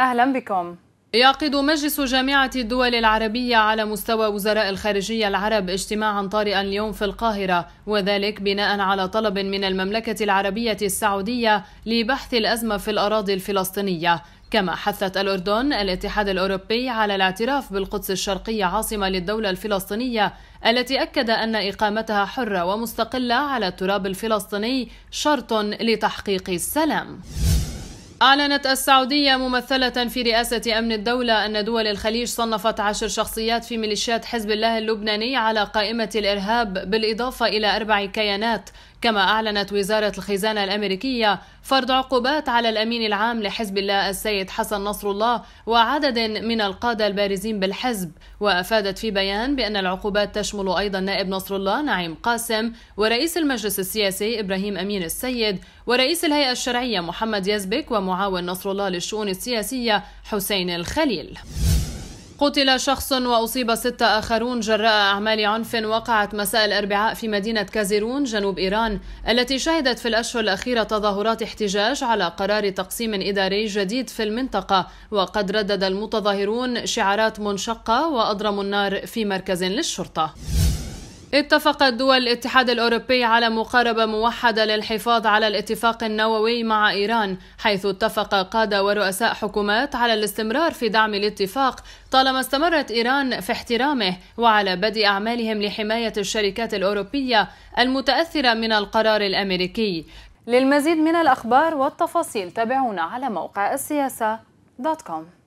أهلا بكم يعقد مجلس جامعة الدول العربية على مستوى وزراء الخارجية العرب اجتماعا طارئا اليوم في القاهرة وذلك بناء على طلب من المملكة العربية السعودية لبحث الأزمة في الأراضي الفلسطينية كما حثت الأردن الاتحاد الأوروبي على الاعتراف بالقدس الشرقية عاصمة للدولة الفلسطينية التي أكد أن إقامتها حرة ومستقلة على التراب الفلسطيني شرط لتحقيق السلام أعلنت السعودية ممثلة في رئاسة أمن الدولة أن دول الخليج صنفت عشر شخصيات في ميليشيات حزب الله اللبناني على قائمة الإرهاب بالإضافة إلى أربع كيانات كما أعلنت وزارة الخزانة الأمريكية فرض عقوبات على الأمين العام لحزب الله السيد حسن نصر الله وعدد من القادة البارزين بالحزب وأفادت في بيان بأن العقوبات تشمل أيضا نائب نصر الله نعيم قاسم ورئيس المجلس السياسي إبراهيم أمين السيد ورئيس الهيئة الشرعية محمد يزبك ومعاون نصر الله للشؤون السياسية حسين الخليل قتل شخص وأصيب ستة آخرون جراء أعمال عنف وقعت مساء الأربعاء في مدينة كازيرون جنوب إيران التي شهدت في الأشهر الأخيرة تظاهرات احتجاج على قرار تقسيم إداري جديد في المنطقة وقد ردد المتظاهرون شعارات منشقة وأضرموا النار في مركز للشرطة اتفقت دول الاتحاد الأوروبي على مقاربة موحدة للحفاظ على الاتفاق النووي مع إيران حيث اتفق قادة ورؤساء حكومات على الاستمرار في دعم الاتفاق طالما استمرت إيران في احترامه وعلى بدء أعمالهم لحماية الشركات الأوروبية المتأثرة من القرار الأمريكي للمزيد من الأخبار والتفاصيل تابعونا على موقع السياسة دوت كوم